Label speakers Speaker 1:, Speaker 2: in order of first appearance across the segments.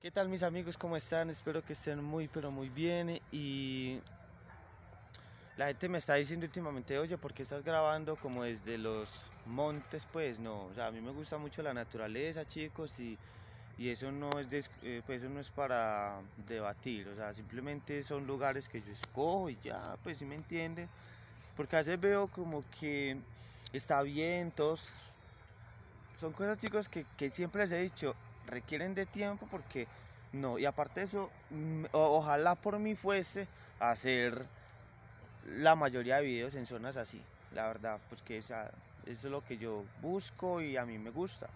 Speaker 1: ¿Qué tal mis amigos? ¿Cómo están? Espero que estén muy pero muy bien y la gente me está diciendo últimamente, oye, ¿por qué estás grabando como desde los montes? Pues no, o sea, a mí me gusta mucho la naturaleza chicos y, eso, no es eh, pues, no es para debatir, o sea, simplemente son lugares que yo escojo y ya, pues si me entienden, porque a veces veo como que está bien, Son cosas chicos que, que siempre les he dicho, requieren de tiempo porque no, y aparte de eso, mm, ojalá por mí fuese hacer la mayoría de videos en zonas así, la verdad, porque que eso es lo que yo busco y a mí me gusta.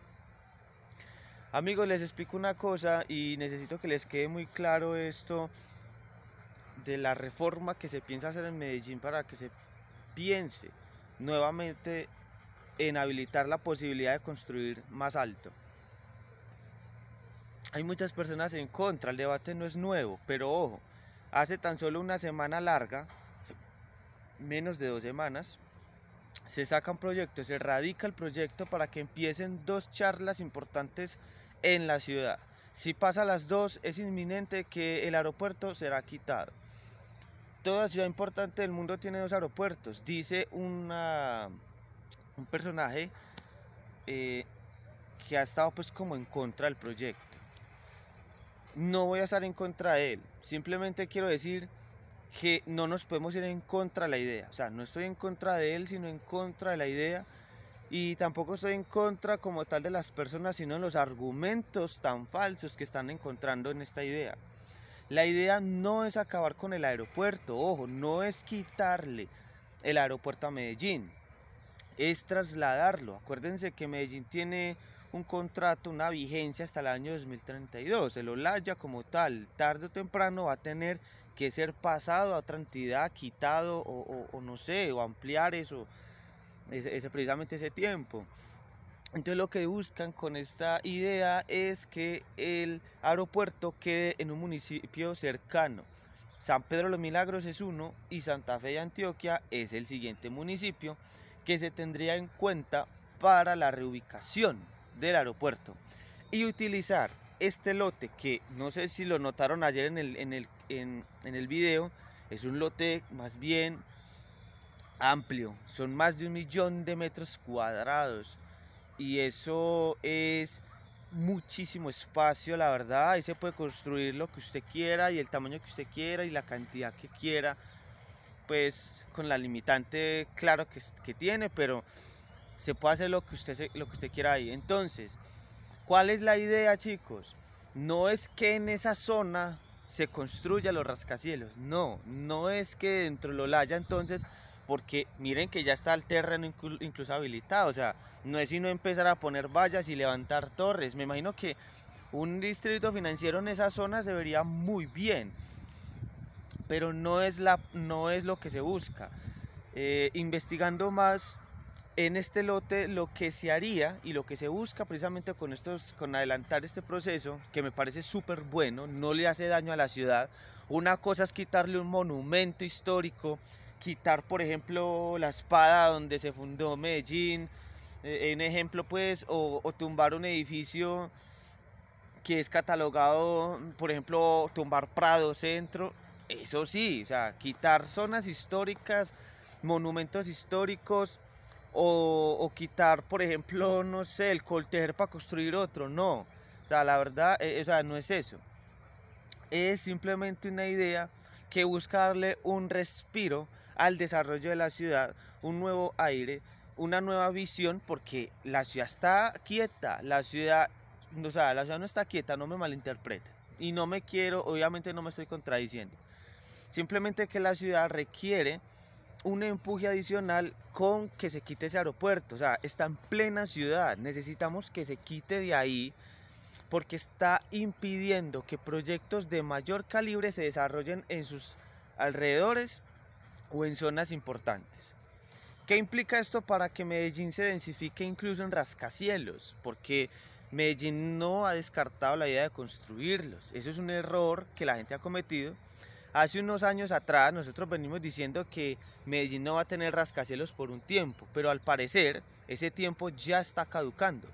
Speaker 1: Amigos, les explico una cosa y necesito que les quede muy claro esto de la reforma que se piensa hacer en Medellín para que se piense nuevamente en habilitar la posibilidad de construir más alto hay muchas personas en contra, el debate no es nuevo, pero ojo, hace tan solo una semana larga, menos de dos semanas, se saca un proyecto, se radica el proyecto para que empiecen dos charlas importantes en la ciudad. Si pasa las dos, es inminente que el aeropuerto será quitado. Toda ciudad importante del mundo tiene dos aeropuertos, dice una, un personaje eh, que ha estado pues como en contra del proyecto no voy a estar en contra de él. Simplemente quiero decir que no nos podemos ir en contra de la idea. O sea, no estoy en contra de él, sino en contra de la idea. Y tampoco estoy en contra como tal de las personas, sino de los argumentos tan falsos que están encontrando en esta idea. La idea no es acabar con el aeropuerto, ojo, no es quitarle el aeropuerto a Medellín, es trasladarlo. Acuérdense que Medellín tiene un contrato, una vigencia hasta el año 2032. El Olaya como tal, tarde o temprano va a tener que ser pasado a otra entidad, quitado o, no sé, o ampliar eso, ese, precisamente ese tiempo. Entonces lo que buscan con esta idea es que el aeropuerto quede en un municipio cercano. San Pedro de los Milagros es uno y Santa Fe de Antioquia es el siguiente municipio que se tendría en cuenta para la reubicación del aeropuerto y utilizar este lote que no sé si lo notaron ayer en el, en el, en, el video, es un lote más bien amplio, son más de un millón de metros cuadrados y eso es muchísimo espacio, la verdad, ahí se puede construir lo que usted quiera y el tamaño que usted quiera y la cantidad que quiera, pues con la limitante claro que, que tiene, pero se puede hacer lo que usted, lo que usted quiera ahí. Entonces, ¿cuál es la idea, chicos? No es que en esa zona se construya los rascacielos, no, no es que dentro lo haya entonces, porque miren que ya está el terreno incluso habilitado, o sea, no es sino empezar a poner vallas y levantar torres. Me imagino que un distrito financiero en esa zona se vería muy bien, pero no es, la, no es lo que se busca. Eh, investigando más, en este lote lo que se haría y lo que se busca precisamente con, estos, con adelantar este proceso, que me parece súper bueno, no le hace daño a la ciudad. Una cosa es quitarle un monumento histórico, quitar por ejemplo la espada donde se fundó Medellín, eh, en ejemplo pues, o, o tumbar un edificio que es catalogado, por ejemplo, tumbar Prado Centro, eso sí, o sea, quitar zonas históricas, monumentos históricos, o, quitar, por ejemplo, no sé, el colter para construir otro, no. O sea, la verdad, eh, o sea, no es eso. Es simplemente una idea que busca darle un respiro al desarrollo de la ciudad, un nuevo aire, una nueva visión, porque la ciudad está quieta, la ciudad, o sea, la ciudad no está quieta, no me malinterprete Y no me quiero, obviamente no me estoy contradiciendo. Simplemente que la ciudad requiere un empuje adicional con que se quite ese aeropuerto. O sea, está en plena ciudad. Necesitamos que se quite de ahí porque está impidiendo que proyectos de mayor calibre se desarrollen en sus alrededores o en zonas importantes. ¿Qué implica esto para que Medellín se densifique incluso en rascacielos? Porque Medellín no ha descartado la idea de construirlos. Eso es un error que la gente ha cometido Hace unos años atrás nosotros venimos diciendo que Medellín no va a tener rascacielos por un tiempo, pero al parecer ese tiempo ya está caducando.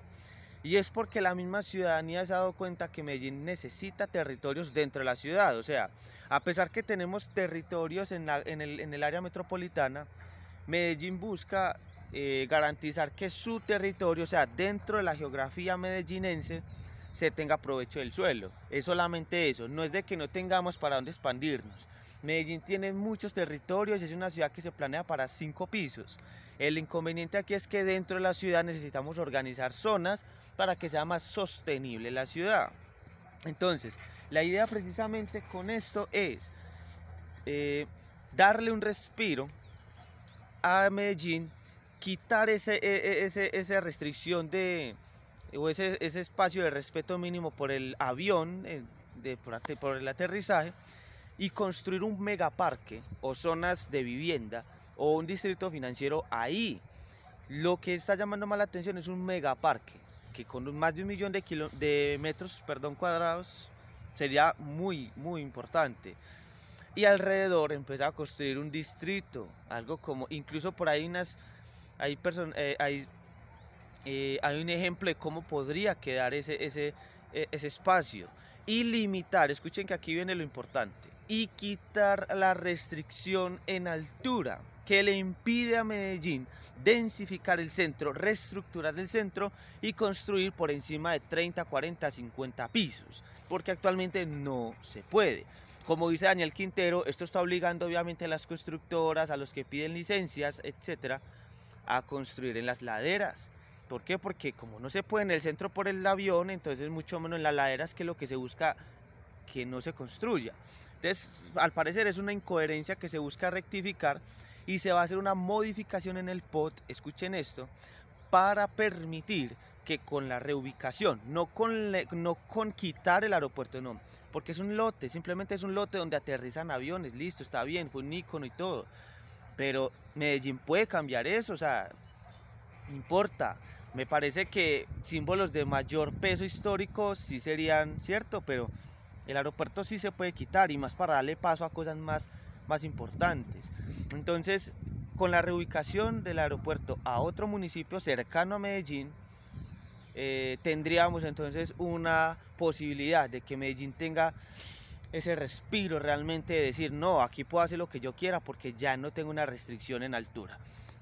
Speaker 1: Y es porque la misma ciudadanía se ha dado cuenta que Medellín necesita territorios dentro de la ciudad. O sea, a pesar que tenemos territorios en, el, área metropolitana, Medellín busca eh, garantizar que su territorio, o sea, dentro de la geografía medellinense, se tenga provecho del suelo. Es solamente eso, no es de que no tengamos para dónde expandirnos. Medellín tiene muchos territorios y es una ciudad que se planea para cinco pisos. El inconveniente aquí es que dentro de la ciudad necesitamos organizar zonas para que sea más sostenible la ciudad. Entonces, la idea precisamente con esto es eh, darle un respiro a Medellín, quitar e, e, esa ese, restricción de, o ese, espacio de respeto mínimo por el avión, eh, de, por, el aterrizaje, y construir un megaparque o zonas de vivienda o un distrito financiero ahí. Lo que está llamando más la atención es un megaparque que con más de un millón de, de metros perdón, cuadrados sería muy, muy importante. Y alrededor empezar a construir un distrito, algo como, incluso por ahí unas, hay, personas, eh, hay eh, hay un ejemplo de cómo podría quedar ese, eh, ese espacio. Y limitar, escuchen que aquí viene lo importante, y quitar la restricción en altura que le impide a Medellín densificar el centro, reestructurar el centro y construir por encima de 30, 40, 50 pisos, porque actualmente no se puede. Como dice Daniel Quintero, esto está obligando obviamente a las constructoras, a los que piden licencias, etcétera, a construir en las laderas ¿Por qué? Porque como no se puede en el centro por el avión, entonces mucho menos en las laderas que lo que se busca que no se construya. Entonces, al parecer es una incoherencia que se busca rectificar y se va a hacer una modificación en el POT, escuchen esto, para permitir que con la reubicación, no con, no con quitar el aeropuerto, no, porque es un lote, simplemente es un lote donde aterrizan aviones, listo, está bien, fue un ícono y todo, pero Medellín puede cambiar eso, o sea, importa, me parece que símbolos de mayor peso histórico sí serían cierto, pero el aeropuerto sí se puede quitar y más para darle paso a cosas más, importantes. Entonces, con la reubicación del aeropuerto a otro municipio cercano a Medellín, eh, tendríamos entonces una posibilidad de que Medellín tenga ese respiro realmente de decir, no, aquí puedo hacer lo que yo quiera porque ya no tengo una restricción en altura.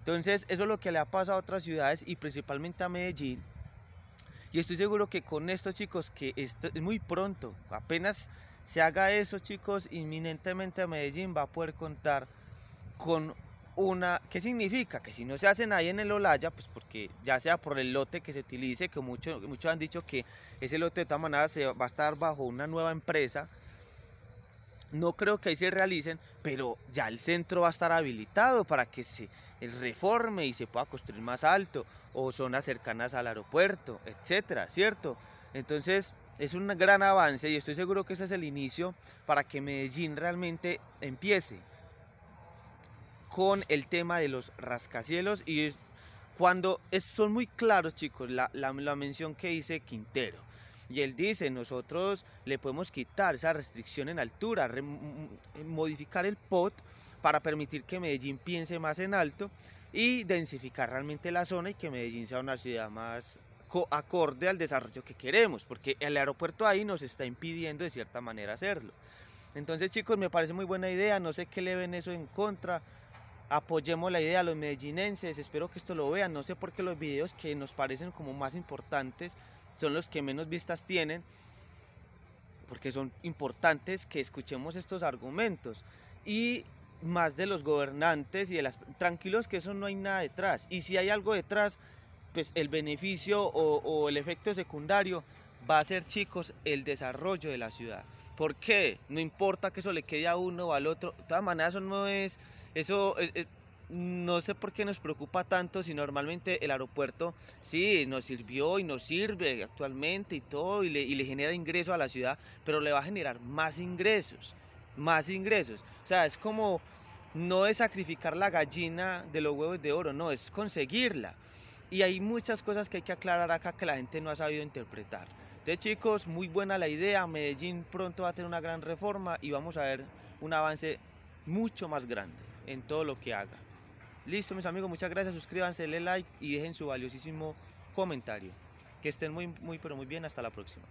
Speaker 1: Entonces, eso es lo que le ha pasado a otras ciudades y principalmente a Medellín. Y estoy seguro que con estos chicos, que es muy pronto, apenas se haga eso, chicos, inminentemente a Medellín va a poder contar con una, ¿qué significa? Que si no se hacen ahí en el Olaya, pues porque ya sea por el lote que se utilice, que muchos han dicho que ese lote de esta se va a estar bajo una nueva empresa, no creo que ahí se realicen, pero ya el centro va a estar habilitado para que se el reforme y se pueda construir más alto, o zonas cercanas al aeropuerto, etcétera, ¿cierto? Entonces, es un gran avance y estoy seguro que ese es el inicio para que Medellín realmente empiece con el tema de los rascacielos y cuando son muy claros chicos la, la, la mención que dice Quintero y él dice nosotros le podemos quitar esa restricción en altura, modificar el POT para permitir que Medellín piense más en alto y densificar realmente la zona y que Medellín sea una ciudad más acorde al desarrollo que queremos, porque el aeropuerto ahí nos está impidiendo de cierta manera hacerlo. Entonces chicos, me parece muy buena idea, no sé qué le ven eso en contra, apoyemos la idea a los medellinenses, espero que esto lo vean, no sé por qué los videos que nos parecen como más importantes son los que menos vistas tienen, porque son importantes que escuchemos estos argumentos. Y más de los gobernantes y de las... Tranquilos que eso no hay nada detrás. Y si hay algo detrás, pues el beneficio o, el efecto secundario va a ser, chicos, el desarrollo de la ciudad. ¿Por qué? No importa que eso le quede a uno o al otro. De todas maneras, eso no es... Eso eh, eh, no sé por qué nos preocupa tanto si normalmente el aeropuerto sí nos sirvió y nos sirve actualmente y todo y le, y le genera ingreso a la ciudad, pero le va a generar más ingresos más ingresos. O sea, es como no es sacrificar la gallina de los huevos de oro, no, es conseguirla. Y hay muchas cosas que hay que aclarar acá que la gente no ha sabido interpretar. Entonces chicos, muy buena la idea, Medellín pronto va a tener una gran reforma y vamos a ver un avance mucho más grande en todo lo que haga. Listo mis amigos, muchas gracias, suscríbanse, denle like y dejen su valiosísimo comentario. Que estén muy, muy, pero muy bien, hasta la próxima.